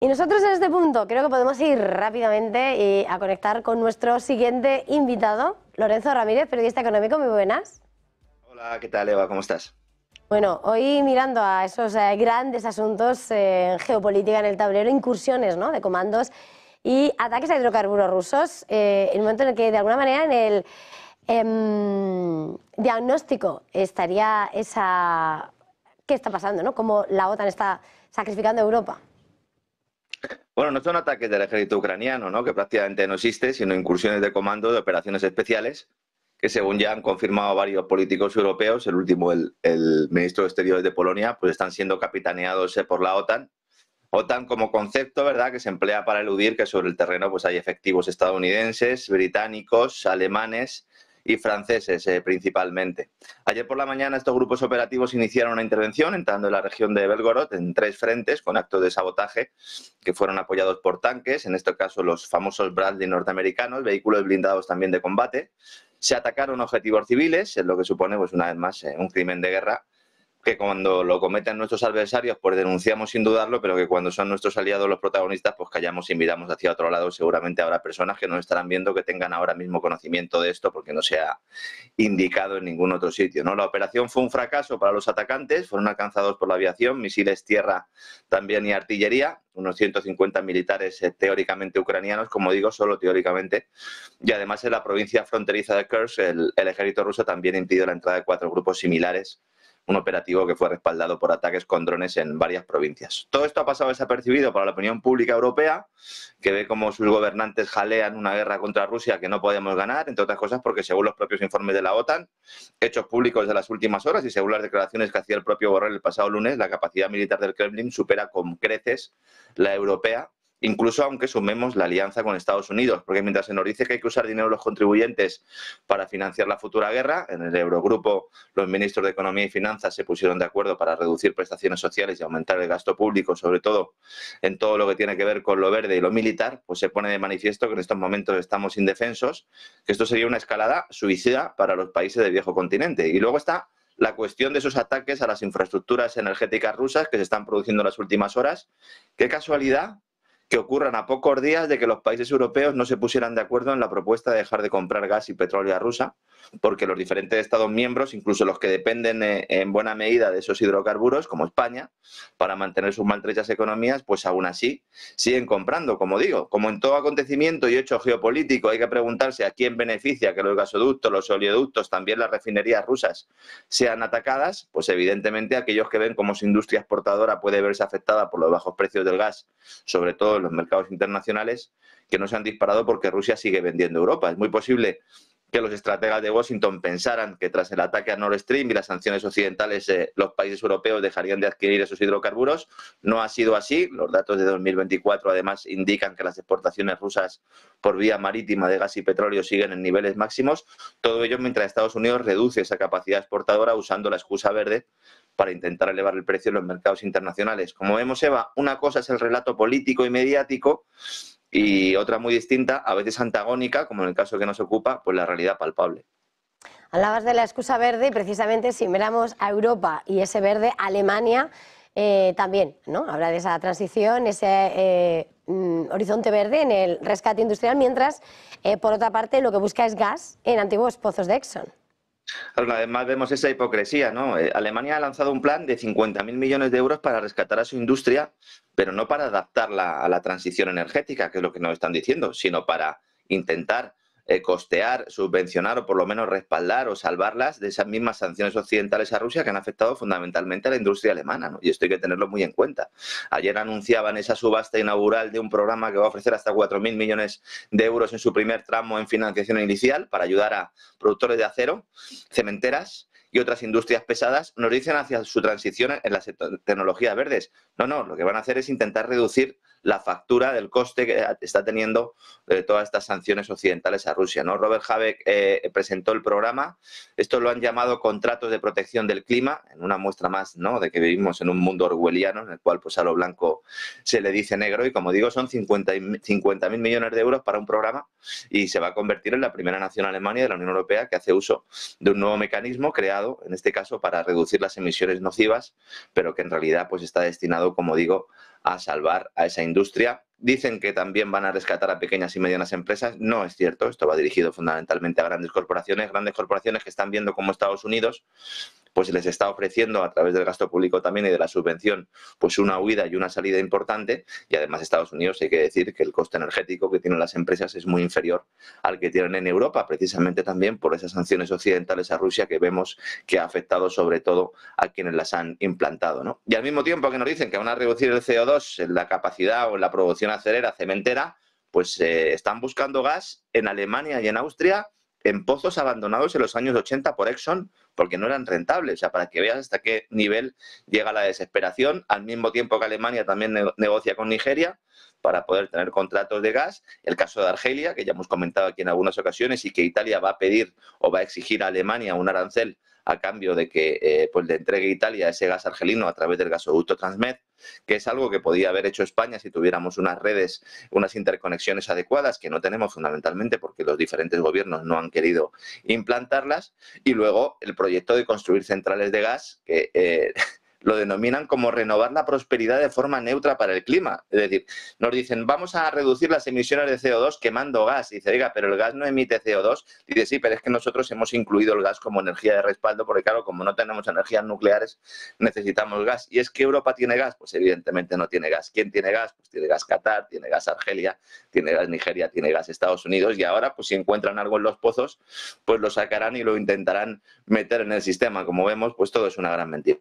Y nosotros en este punto creo que podemos ir rápidamente a conectar con nuestro siguiente invitado, Lorenzo Ramírez, periodista económico. Muy buenas. Hola, ¿qué tal, Eva? ¿Cómo estás? Bueno, hoy mirando a esos eh, grandes asuntos eh, en geopolítica en el tablero, incursiones ¿no? de comandos y ataques a hidrocarburos rusos, eh, el momento en el que de alguna manera en el em, diagnóstico estaría esa... ¿Qué está pasando? ¿no? ¿Cómo la OTAN está sacrificando a Europa? Bueno, no son ataques del ejército ucraniano, ¿no? que prácticamente no existe, sino incursiones de comando de operaciones especiales, que según ya han confirmado varios políticos europeos, el último, el, el ministro de Exteriores de Polonia, pues están siendo capitaneados eh, por la OTAN. OTAN como concepto, ¿verdad?, que se emplea para eludir que sobre el terreno pues, hay efectivos estadounidenses, británicos, alemanes, y franceses eh, principalmente. Ayer por la mañana estos grupos operativos iniciaron una intervención entrando en la región de Belgorod en tres frentes con actos de sabotaje que fueron apoyados por tanques, en este caso los famosos Bradley norteamericanos, vehículos blindados también de combate. Se atacaron objetivos civiles, lo que supone, pues una vez más, eh, un crimen de guerra que cuando lo cometen nuestros adversarios, pues denunciamos sin dudarlo, pero que cuando son nuestros aliados los protagonistas, pues callamos y miramos hacia otro lado. Seguramente habrá personas que no estarán viendo que tengan ahora mismo conocimiento de esto porque no se ha indicado en ningún otro sitio. La operación fue un fracaso para los atacantes, fueron alcanzados por la aviación, misiles tierra también y artillería, unos 150 militares eh, teóricamente ucranianos, como digo, solo teóricamente. Y además en la provincia fronteriza de Kursk, el, el ejército ruso también impidió la entrada de cuatro grupos similares un operativo que fue respaldado por ataques con drones en varias provincias. Todo esto ha pasado desapercibido para la opinión pública europea, que ve cómo sus gobernantes jalean una guerra contra Rusia que no podemos ganar, entre otras cosas porque según los propios informes de la OTAN, hechos públicos de las últimas horas y según las declaraciones que hacía el propio Borrell el pasado lunes, la capacidad militar del Kremlin supera con creces la europea incluso aunque sumemos la alianza con Estados Unidos, porque mientras se nos dice que hay que usar dinero de los contribuyentes para financiar la futura guerra, en el Eurogrupo los ministros de Economía y Finanzas se pusieron de acuerdo para reducir prestaciones sociales y aumentar el gasto público, sobre todo en todo lo que tiene que ver con lo verde y lo militar, pues se pone de manifiesto que en estos momentos estamos indefensos, que esto sería una escalada suicida para los países del viejo continente. Y luego está la cuestión de esos ataques a las infraestructuras energéticas rusas que se están produciendo en las últimas horas. Qué casualidad que ocurran a pocos días de que los países europeos no se pusieran de acuerdo en la propuesta de dejar de comprar gas y petróleo a Rusia, porque los diferentes Estados miembros, incluso los que dependen eh, en buena medida de esos hidrocarburos, como España, para mantener sus maltrechas economías, pues aún así siguen comprando, como digo. Como en todo acontecimiento y hecho geopolítico, hay que preguntarse a quién beneficia que los gasoductos, los oleoductos, también las refinerías rusas sean atacadas, pues evidentemente aquellos que ven cómo su industria exportadora puede verse afectada por los bajos precios del gas, sobre todo en los mercados internacionales que no se han disparado porque Rusia sigue vendiendo Europa. Es muy posible que los estrategas de Washington pensaran que tras el ataque a Nord Stream y las sanciones occidentales eh, los países europeos dejarían de adquirir esos hidrocarburos. No ha sido así. Los datos de 2024 además indican que las exportaciones rusas por vía marítima de gas y petróleo siguen en niveles máximos. Todo ello mientras Estados Unidos reduce esa capacidad exportadora usando la excusa verde para intentar elevar el precio en los mercados internacionales. Como vemos, Eva, una cosa es el relato político y mediático y otra muy distinta, a veces antagónica, como en el caso que nos ocupa, pues la realidad palpable. Hablabas de la excusa verde y precisamente si miramos a Europa y ese verde, Alemania eh, también, ¿no? Habla de esa transición, ese eh, mm, horizonte verde en el rescate industrial, mientras, eh, por otra parte, lo que busca es gas en antiguos pozos de Exxon. Además vemos esa hipocresía, ¿no? Eh, Alemania ha lanzado un plan de 50.000 millones de euros para rescatar a su industria, pero no para adaptarla a la transición energética, que es lo que nos están diciendo, sino para intentar eh, costear, subvencionar o por lo menos respaldar o salvarlas de esas mismas sanciones occidentales a Rusia que han afectado fundamentalmente a la industria alemana. Y esto hay que tenerlo muy en cuenta. Ayer anunciaban esa subasta inaugural de un programa que va a ofrecer hasta 4.000 millones de euros en su primer tramo en financiación inicial para ayudar a productores de acero, cementeras y otras industrias pesadas nos dicen hacia su transición en las tecnologías verdes. No, no, lo que van a hacer es intentar reducir la factura del coste que está teniendo eh, todas estas sanciones occidentales a Rusia. ¿no? Robert Habeck eh, presentó el programa. Esto lo han llamado contratos de protección del clima, en una muestra más ¿no? de que vivimos en un mundo orwelliano en el cual pues, a lo blanco se le dice negro. Y como digo, son 50.000 millones de euros para un programa y se va a convertir en la primera nación Alemania de la Unión Europea que hace uso de un nuevo mecanismo creado, en este caso, para reducir las emisiones nocivas, pero que en realidad pues, está destinado, como digo, a salvar a esa industria. Dicen que también van a rescatar a pequeñas y medianas empresas. No es cierto, esto va dirigido fundamentalmente a grandes corporaciones, grandes corporaciones que están viendo como Estados Unidos pues les está ofreciendo a través del gasto público también y de la subvención, pues una huida y una salida importante. Y además Estados Unidos, hay que decir que el coste energético que tienen las empresas es muy inferior al que tienen en Europa, precisamente también por esas sanciones occidentales a Rusia que vemos que ha afectado sobre todo a quienes las han implantado. Y al mismo tiempo que nos dicen que van a reducir el CO2 en la capacidad o en la producción acelera, cementera, pues eh, están buscando gas en Alemania y en Austria en pozos abandonados en los años 80 por Exxon porque no eran rentables. O sea, para que veas hasta qué nivel llega la desesperación, al mismo tiempo que Alemania también negocia con Nigeria para poder tener contratos de gas. El caso de Argelia, que ya hemos comentado aquí en algunas ocasiones, y que Italia va a pedir o va a exigir a Alemania un arancel a cambio de que eh, pues le entregue Italia ese gas argelino a través del gasoducto Transmed, que es algo que podía haber hecho España si tuviéramos unas redes, unas interconexiones adecuadas, que no tenemos fundamentalmente porque los diferentes gobiernos no han querido implantarlas, y luego el proyecto de construir centrales de gas, que... Eh, lo denominan como renovar la prosperidad de forma neutra para el clima. Es decir, nos dicen, vamos a reducir las emisiones de CO2 quemando gas. Y dice, oiga, pero el gas no emite CO2. Y dice, sí, pero es que nosotros hemos incluido el gas como energía de respaldo, porque claro, como no tenemos energías nucleares, necesitamos gas. ¿Y es que Europa tiene gas? Pues evidentemente no tiene gas. ¿Quién tiene gas? Pues tiene gas Qatar, tiene gas Argelia, tiene gas Nigeria, tiene gas Estados Unidos. Y ahora, pues si encuentran algo en los pozos, pues lo sacarán y lo intentarán meter en el sistema. Como vemos, pues todo es una gran mentira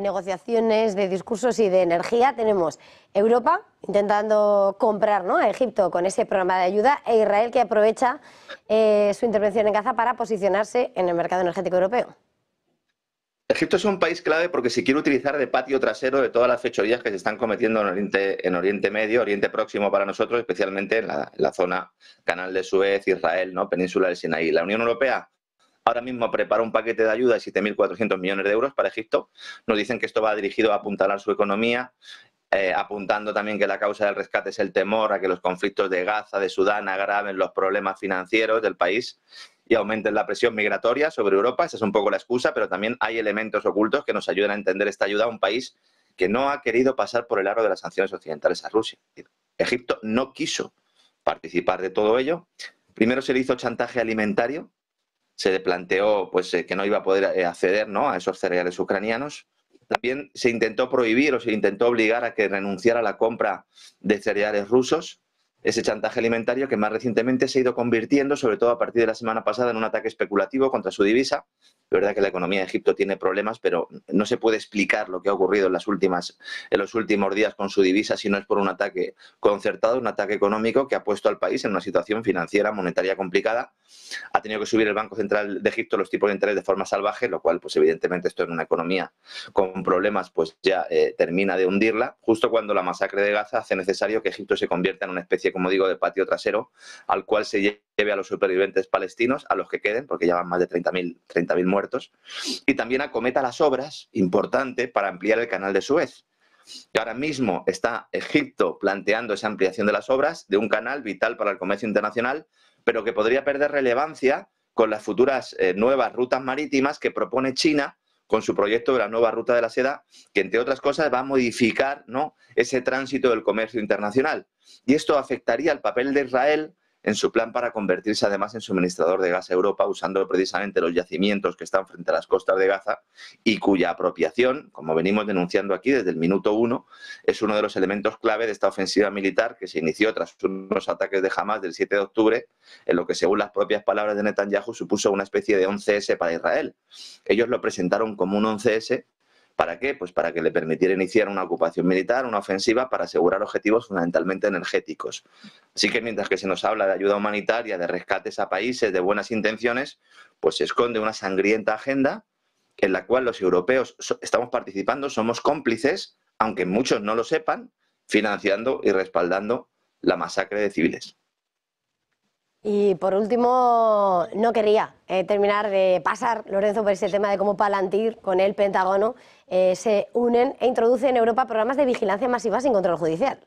negociaciones, de discursos y de energía, tenemos Europa intentando comprar ¿no? a Egipto con ese programa de ayuda e Israel que aprovecha eh, su intervención en Gaza para posicionarse en el mercado energético europeo. Egipto es un país clave porque se quiere utilizar de patio trasero de todas las fechorías que se están cometiendo en Oriente, Medio, Oriente Próximo para nosotros, especialmente en la, zona Canal de Suez, Israel, ¿no? Península del Sinaí. La Unión Europea ahora mismo prepara un paquete de ayuda de 7.400 millones de euros para Egipto. Nos dicen que esto va dirigido a apuntalar su economía, eh, apuntando también que la causa del rescate es el temor a que los conflictos de Gaza, de Sudán, agraven los problemas financieros del país y aumenten la presión migratoria sobre Europa. Esa es un poco la excusa, pero también hay elementos ocultos que nos ayudan a entender esta ayuda a un país que no ha querido pasar por el aro de las sanciones occidentales a Rusia. Egipto no quiso participar de todo ello. Primero se le hizo chantaje alimentario se planteó pues, eh, que no iba a poder eh, acceder ¿no? a esos cereales ucranianos. También se intentó prohibir o se intentó obligar a que renunciara a la compra de cereales rusos, ese chantaje alimentario que más recientemente se ha ido convirtiendo, sobre todo a partir de la semana pasada, en un ataque especulativo contra su divisa, es verdad que la economía de Egipto tiene problemas, pero no se puede explicar lo que ha ocurrido en, las últimas, en los últimos días con su divisa si no es por un ataque concertado, un ataque económico que ha puesto al país en una situación financiera, monetaria complicada. Ha tenido que subir el Banco Central de Egipto los tipos de interés de forma salvaje, lo cual, pues evidentemente, esto en una economía con problemas, pues ya eh, termina de hundirla. Justo cuando la masacre de Gaza hace necesario que Egipto se convierta en una especie, como digo, de patio trasero al cual se lleve a los supervivientes palestinos, a los que queden, porque ya van más de 30.000 30 muertos y también acometa las obras, importantes para ampliar el canal de Suez. ahora mismo está Egipto planteando esa ampliación de las obras de un canal vital para el comercio internacional, pero que podría perder relevancia con las futuras eh, nuevas rutas marítimas que propone China con su proyecto de la nueva ruta de la seda, que entre otras cosas va a modificar ¿no? ese tránsito del comercio internacional. Y esto afectaría al papel de Israel en su plan para convertirse además en suministrador de gas a Europa, usando precisamente los yacimientos que están frente a las costas de Gaza y cuya apropiación, como venimos denunciando aquí desde el minuto uno, es uno de los elementos clave de esta ofensiva militar que se inició tras unos ataques de Hamas del 7 de octubre, en lo que, según las propias palabras de Netanyahu, supuso una especie de 11S para Israel. Ellos lo presentaron como un 11S ¿Para qué? Pues para que le permitiera iniciar una ocupación militar, una ofensiva para asegurar objetivos fundamentalmente energéticos. Así que mientras que se nos habla de ayuda humanitaria, de rescates a países, de buenas intenciones, pues se esconde una sangrienta agenda en la cual los europeos estamos participando, somos cómplices, aunque muchos no lo sepan, financiando y respaldando la masacre de civiles. Y por último, no quería eh, terminar de pasar, Lorenzo, por ese tema de cómo Palantir con el Pentágono eh, se unen e introducen en Europa programas de vigilancia masiva sin control judicial.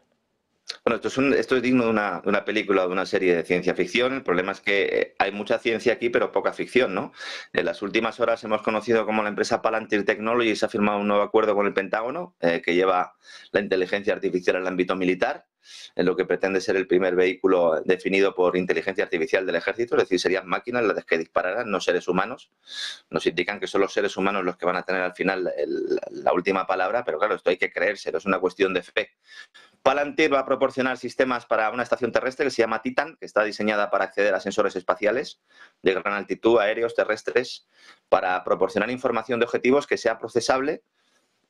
Bueno, esto es, digno de una, película o de una serie de ciencia ficción. El problema es que eh, hay mucha ciencia aquí, pero poca ficción, ¿no? En las últimas horas hemos conocido cómo la empresa Palantir Technologies ha firmado un nuevo acuerdo con el Pentágono eh, que lleva la inteligencia artificial al ámbito militar, en lo que pretende ser el primer vehículo eh, definido por inteligencia artificial del ejército, es decir, serían máquinas las que dispararán, no seres humanos. Nos indican que son los seres humanos los que van a tener al final la última palabra, pero claro, esto hay que creérselo, es una cuestión de fe Palantir va a proporcionar sistemas para una estación terrestre que se llama Titan, que está diseñada para acceder a sensores espaciales de gran altitud, aéreos, terrestres, para proporcionar información de objetivos que sea procesable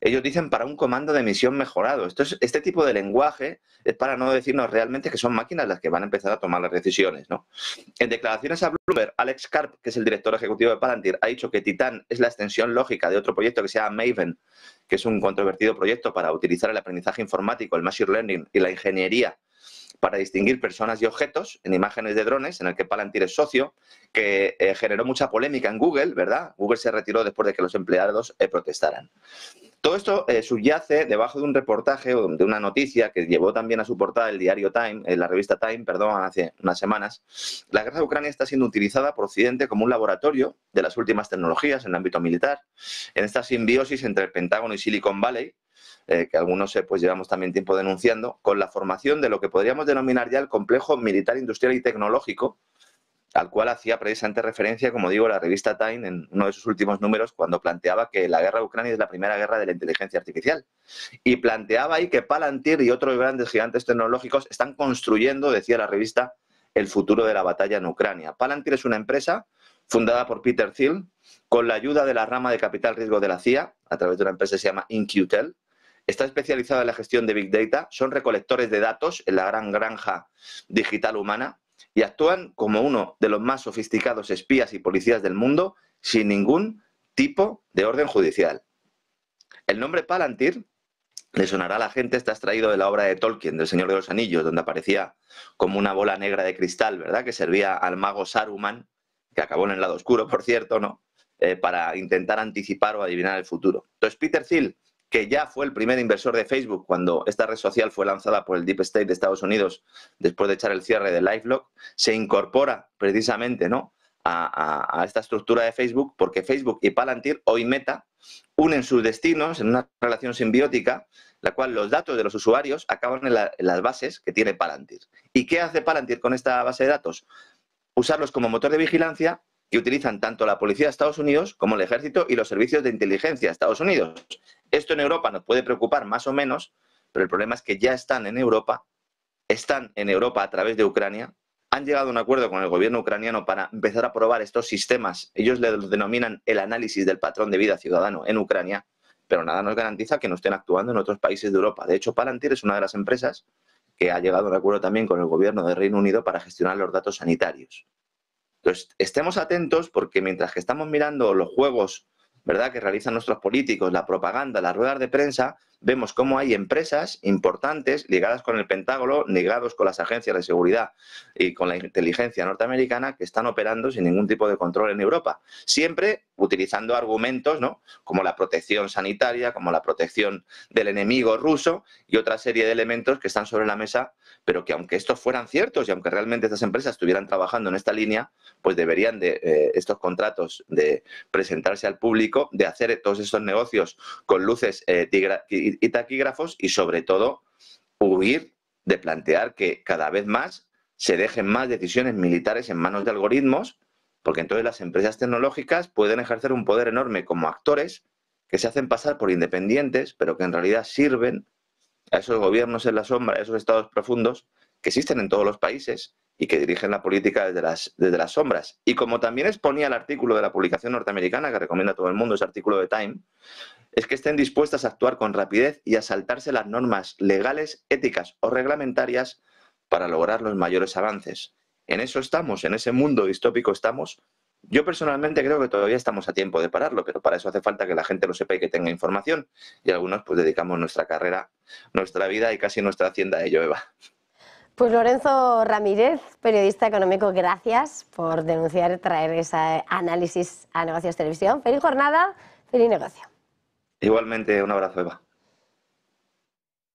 ellos dicen para un comando de misión mejorado. Esto es, este tipo de lenguaje es para no decirnos realmente que son máquinas las que van a empezar a tomar las decisiones. En declaraciones a Bloomberg, Alex Karp, que es el director ejecutivo de Palantir, ha dicho que Titan es la extensión lógica de otro proyecto que se llama Maven, que es un controvertido proyecto para utilizar el aprendizaje informático, el machine learning y la ingeniería para distinguir personas y objetos en imágenes de drones, en el que Palantir es socio, que eh, generó mucha polémica en Google, ¿verdad? Google se retiró después de que los empleados eh, protestaran. Todo esto eh, subyace debajo de un reportaje o de una noticia que llevó también a su portada el diario Time, eh, la revista Time, perdón, hace unas semanas. La guerra de Ucrania está siendo utilizada por Occidente como un laboratorio de las últimas tecnologías en el ámbito militar, en esta simbiosis entre el Pentágono y Silicon Valley, eh, que algunos pues llevamos también tiempo denunciando, con la formación de lo que podríamos denominar ya el complejo militar, industrial y tecnológico al cual hacía precisamente referencia, como digo, la revista Time en uno de sus últimos números cuando planteaba que la guerra de Ucrania es la primera guerra de la inteligencia artificial. Y planteaba ahí que Palantir y otros grandes gigantes tecnológicos están construyendo, decía la revista, el futuro de la batalla en Ucrania. Palantir es una empresa fundada por Peter Thiel con la ayuda de la rama de capital riesgo de la CIA a través de una empresa que se llama InQtel. Está especializada en la gestión de Big Data, son recolectores de datos en la gran granja digital humana y actúan como uno de los más sofisticados espías y policías del mundo sin ningún tipo de orden judicial. El nombre Palantir le sonará a la gente, está extraído de la obra de Tolkien, del Señor de los Anillos, donde aparecía como una bola negra de cristal, ¿verdad? Que servía al mago Saruman, que acabó en el lado oscuro, por cierto, ¿no? Eh, para intentar anticipar o adivinar el futuro. Entonces, Peter Thiel que ya fue el primer inversor de Facebook cuando esta red social fue lanzada por el Deep State de Estados Unidos después de echar el cierre de LifeLock, se incorpora precisamente ¿no? a, esta estructura de Facebook porque Facebook y Palantir, hoy Meta, unen sus destinos en una relación simbiótica, la cual los datos de los usuarios acaban en las bases que tiene Palantir. ¿Y qué hace Palantir con esta base de datos? Usarlos como motor de vigilancia que utilizan tanto la policía de Estados Unidos como el ejército y los servicios de inteligencia de Estados Unidos. Esto en Europa nos puede preocupar más o menos, pero el problema es que ya están en Europa, están en Europa a través de Ucrania, han llegado a un acuerdo con el gobierno ucraniano para empezar a probar estos sistemas. Ellos los denominan el análisis del patrón de vida ciudadano en Ucrania, pero nada nos garantiza que no estén actuando en otros países de Europa. De hecho, Palantir es una de las empresas que ha llegado a un acuerdo también con el gobierno del Reino Unido para gestionar los datos sanitarios. Entonces, estemos atentos porque mientras que estamos mirando los juegos, ¿verdad?, que realizan nuestros políticos, la propaganda, las ruedas de prensa, vemos cómo hay empresas importantes ligadas con el Pentágono, ligados con las agencias de seguridad y con la inteligencia norteamericana que están operando sin ningún tipo de control en Europa. Siempre utilizando argumentos como la protección sanitaria, como la protección del enemigo ruso y otra serie de elementos que están sobre la mesa, pero que aunque estos fueran ciertos y aunque realmente estas empresas estuvieran trabajando en esta línea, pues deberían de eh, estos contratos de presentarse al público, de hacer todos estos negocios con luces eh, y taquígrafos y sobre todo huir de plantear que cada vez más se dejen más decisiones militares en manos de algoritmos, porque entonces las empresas tecnológicas pueden ejercer un poder enorme como actores que se hacen pasar por independientes, pero que en realidad sirven a esos gobiernos en la sombra, a esos estados profundos, que existen en todos los países y que dirigen la política desde las, sombras. Y como también exponía el artículo de la publicación norteamericana, que recomienda a todo el mundo ese artículo de Time, es que estén dispuestas a actuar con rapidez y a saltarse las normas legales, éticas o reglamentarias para lograr los mayores avances. En eso estamos, en ese mundo distópico estamos. Yo personalmente creo que todavía estamos a tiempo de pararlo, pero para eso hace falta que la gente lo sepa y que tenga información. Y algunos pues dedicamos nuestra carrera, nuestra vida y casi nuestra hacienda a ello, Eva. Pues Lorenzo Ramírez, periodista económico, gracias por denunciar, traer ese análisis a Negocios Televisión. Feliz jornada, feliz negocio. Igualmente, un abrazo, Eva.